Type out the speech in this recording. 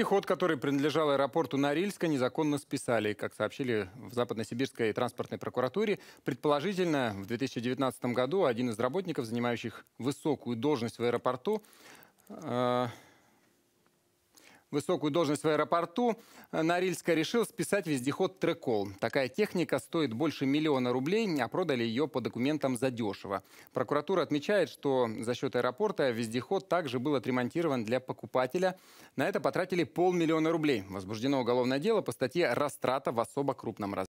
Вездеход, который принадлежал аэропорту Норильска, незаконно списали. Как сообщили в Западносибирской транспортной прокуратуре, предположительно, в 2019 году один из работников, занимающих высокую должность в аэропорту, э высокую должность в аэропорту, э, Норильска решил списать вездеход Трекол. Такая техника стоит больше миллиона рублей, а продали ее по документам задешево. Прокуратура отмечает, что за счет аэропорта вездеход также был отремонтирован для покупателя. На это потратили полмиллиона рублей. Возбуждено уголовное дело по статье «Растрата в особо крупном размере».